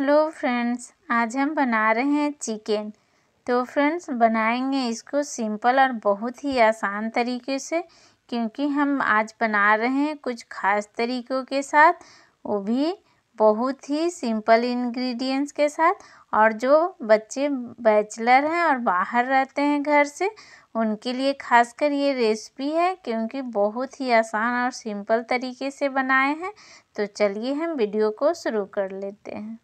hello friends आज हम बना रहे हैं चिकन तो फ्रेंड्स बनाएंगे इसको सिंपल और बहुत ही आसान तरीके से क्योंकि हम आज बना रहे हैं कुछ खास तरीक़ों के साथ वो भी बहुत ही सिंपल इंग्रेडिएंट्स के साथ और जो बच्चे बैचलर हैं और बाहर रहते हैं घर से उनके लिए खासकर ये रेसिपी है क्योंकि बहुत ही आसान और सिंपल तरीके से बनाए हैं तो चलिए हम वीडियो को शुरू कर लेते हैं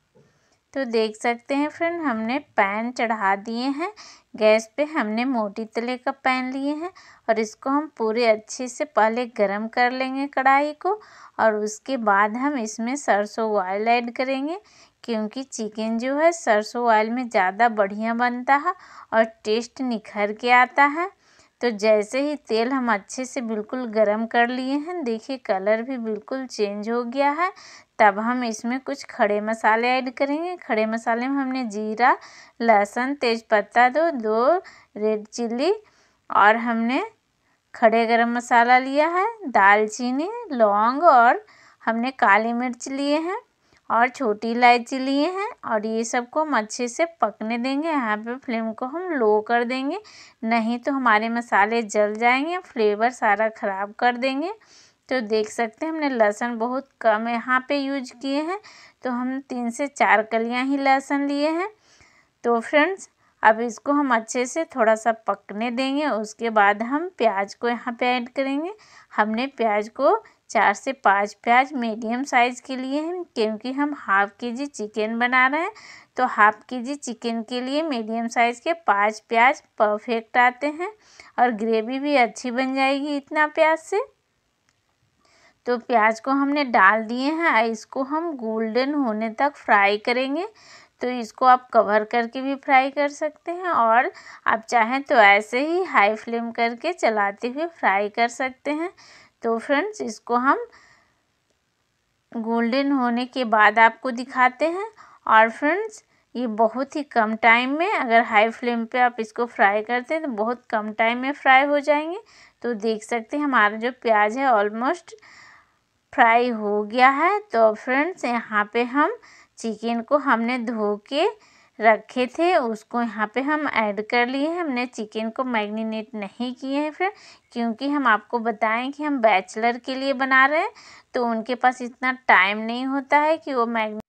तो देख सकते हैं फ्रेंड हमने पैन चढ़ा दिए हैं गैस पे हमने मोटी तले का पैन लिए हैं और इसको हम पूरे अच्छे से पहले गरम कर लेंगे कढ़ाई को और उसके बाद हम इसमें सरसों ऑयल ऐड करेंगे क्योंकि चिकन जो है सरसों ऑयल में ज़्यादा बढ़िया बनता है और टेस्ट निखर के आता है तो जैसे ही तेल हम अच्छे से बिल्कुल गरम कर लिए हैं देखिए कलर भी बिल्कुल चेंज हो गया है तब हम इसमें कुछ खड़े मसाले ऐड करेंगे खड़े मसाले में हमने जीरा लहसुन तेजपत्ता दो दो रेड चिल्ली और हमने खड़े गरम मसाला लिया है दालचीनी लौंग और हमने काली मिर्च लिए हैं और छोटी इलायची लिए हैं और ये सबको हम अच्छे से पकने देंगे यहाँ पे फ्लेम को हम लो कर देंगे नहीं तो हमारे मसाले जल जाएंगे फ्लेवर सारा ख़राब कर देंगे तो देख सकते हैं हमने लहसुन बहुत कम यहाँ पे यूज किए हैं तो हम तीन से चार कलियाँ ही लहसुन लिए हैं तो फ्रेंड्स अब इसको हम अच्छे से थोड़ा सा पकने देंगे उसके बाद हम प्याज को यहाँ पे ऐड करेंगे हमने प्याज को चार से पाँच प्याज मीडियम साइज़ के लिए हैं क्योंकि हम हाफ़ के जी चिकन बना रहे हैं तो हाफ़ के जी चिकन के लिए मीडियम साइज़ के पाँच प्याज परफेक्ट आते हैं और ग्रेवी भी अच्छी बन जाएगी इतना प्याज से तो प्याज को हमने डाल दिए हैं इसको हम गोल्डन होने तक फ्राई करेंगे तो इसको आप कवर करके भी फ्राई कर सकते हैं और आप चाहें तो ऐसे ही हाई फ्लेम करके चलाते हुए फ्राई कर सकते हैं तो फ्रेंड्स इसको हम गोल्डन होने के बाद आपको दिखाते हैं और फ्रेंड्स ये बहुत ही कम टाइम में अगर हाई फ्लेम पे आप इसको फ्राई करते हैं तो बहुत कम टाइम में फ्राई हो जाएंगे तो देख सकते हैं हमारा जो प्याज है ऑलमोस्ट फ्राई हो गया है तो फ्रेंड्स यहाँ पे हम चिकन को हमने धो के रखे थे उसको यहाँ पे हम ऐड कर लिए हैं हमने चिकन को मैरिनेट नहीं किए हैं फिर क्योंकि हम आपको बताएं कि हम बैचलर के लिए बना रहे हैं तो उनके पास इतना टाइम नहीं होता है कि वो मैग